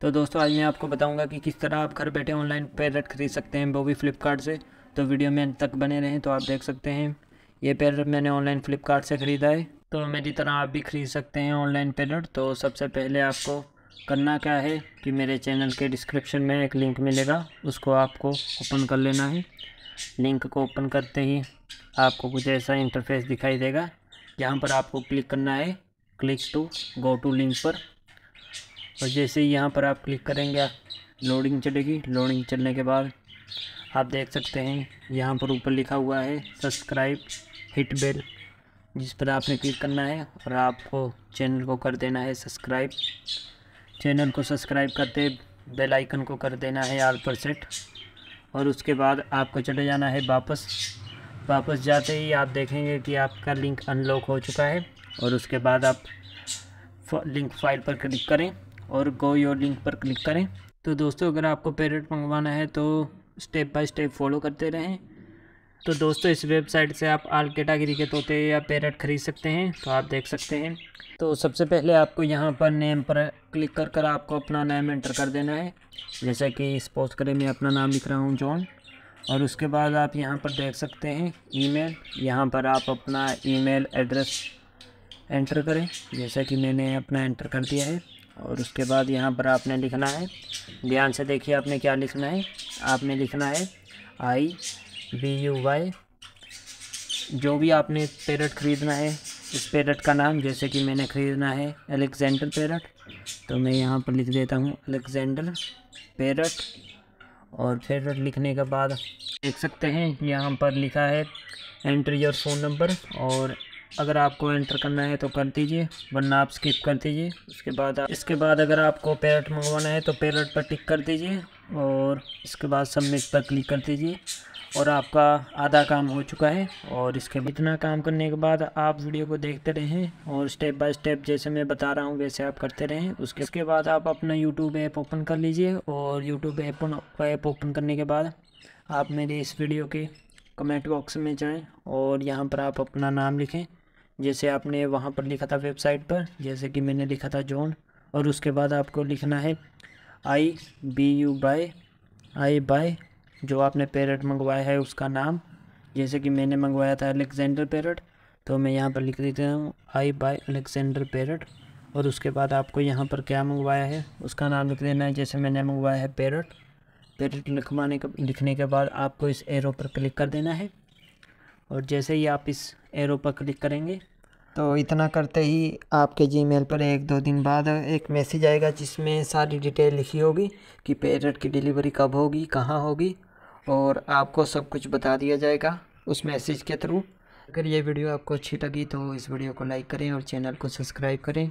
तो दोस्तों आज मैं आपको बताऊंगा कि किस तरह आप घर बैठे ऑनलाइन पैरट खरीद सकते हैं वो भी फ्लिपकार्ट से तो वीडियो में अंत तक बने रहें तो आप देख सकते हैं ये पैरट मैंने ऑनलाइन फ्लिपकार्ट से ख़रीदा है तो मेरी तरह आप भी ख़रीद सकते हैं ऑनलाइन पैरट तो सबसे पहले आपको करना क्या है कि मेरे चैनल के डिस्क्रिप्शन में एक लिंक मिलेगा उसको आपको ओपन कर लेना है लिंक को ओपन करते ही आपको कुछ ऐसा इंटरफेस दिखाई देगा यहाँ पर आपको क्लिक करना है click to go to link पर और जैसे ही यहाँ पर आप क्लिक करेंगे लोडिंग चलेगी लोडिंग चलने के बाद आप देख सकते हैं यहाँ पर ऊपर लिखा हुआ है सब्सक्राइब हिट बेल जिस पर आपने क्लिक करना है और आपको चैनल को कर देना है सब्सक्राइब चैनल को सब्सक्राइब करते बेल आइकन को कर देना है आल पर सेट और उसके बाद आपको चले जाना है वापस वापस जाते ही आप देखेंगे कि आपका लिंक अनलॉक हो चुका है और उसके बाद आप लिंक फाइल पर क्लिक करें और गो योर लिंक पर क्लिक करें तो दोस्तों अगर आपको पेरेट मंगवाना है तो स्टेप बाय स्टेप फॉलो करते रहें तो दोस्तों इस वेबसाइट से आप आल कैटागरी के तोते या पेरेट खरीद सकते हैं तो आप देख सकते हैं तो सबसे पहले आपको यहाँ पर नेम पर क्लिक कर कर आपको अपना नेम एंटर कर देना है जैसे कि इस पोस्ट करें मैं अपना नाम लिख रहा हूँ जॉन और उसके बाद आप यहाँ पर देख सकते हैं ईमेल यहाँ पर आप अपना ईमेल एड्रेस एंटर करें जैसा कि मैंने अपना एंटर कर दिया है और उसके बाद यहाँ पर आपने लिखना है ध्यान से देखिए आपने क्या लिखना है आपने लिखना है आई बी यू वाई जो भी आपने पेरट ख़रीदना है इस पेरट का नाम जैसे कि मैंने ख़रीदना है अलेक्जेंडर पेरट तो मैं यहाँ पर लिख देता हूँ अलेक्जेंडर पेरट और फिर लिखने के बाद देख सकते हैं यहाँ पर लिखा है एंटर योर फ़ोन नंबर और अगर आपको एंटर करना है तो कर दीजिए वरना आप स्किप कर दीजिए उसके बाद आप, इसके बाद अगर आपको पैरट मंगवाना है तो पैरट पर टिक कर दीजिए और इसके बाद सबमिट पर क्लिक कर दीजिए और आपका आधा काम हो चुका है और इसके इतना काम करने के बाद आप वीडियो को देखते रहें और स्टेप बाय स्टेप जैसे मैं बता रहा हूँ वैसे आप करते रहें उसके उसके बाद आप अपना यूट्यूब ऐप ओपन कर लीजिए और यूट्यूब ऐप ऐप ओपन करने के बाद आप मेरे इस वीडियो के कमेंट बॉक्स में जाएं और यहाँ पर आप अपना नाम लिखें जैसे आपने वहाँ पर लिखा था वेबसाइट पर जैसे कि मैंने लिखा था जॉन और उसके बाद आपको लिखना है I B U by I by जो आपने पैरट मंगवाया है उसका नाम जैसे कि मैंने मंगवाया था अलेक्जेंडर पैरट तो मैं यहाँ पर लिख देता हूँ आई बाय अलेक्जेंडर पैरट और उसके बाद आपको यहाँ पर क्या मंगवाया है उसका नाम लिख देना है जैसे मैंने मंगवाया है पैरट पैरट लिखवाने के लिखने के बाद आपको इस एरो पर क्लिक कर देना है और जैसे ही आप इस एरो पर क्लिक करेंगे तो इतना करते ही आपके जीमेल पर एक दो दिन बाद एक मैसेज आएगा जिसमें सारी डिटेल लिखी होगी कि पेरेट की डिलीवरी कब होगी कहाँ होगी और आपको सब कुछ बता दिया जाएगा उस मैसेज के थ्रू अगर ये वीडियो आपको अच्छी लगी तो इस वीडियो को लाइक करें और चैनल को सब्सक्राइब करें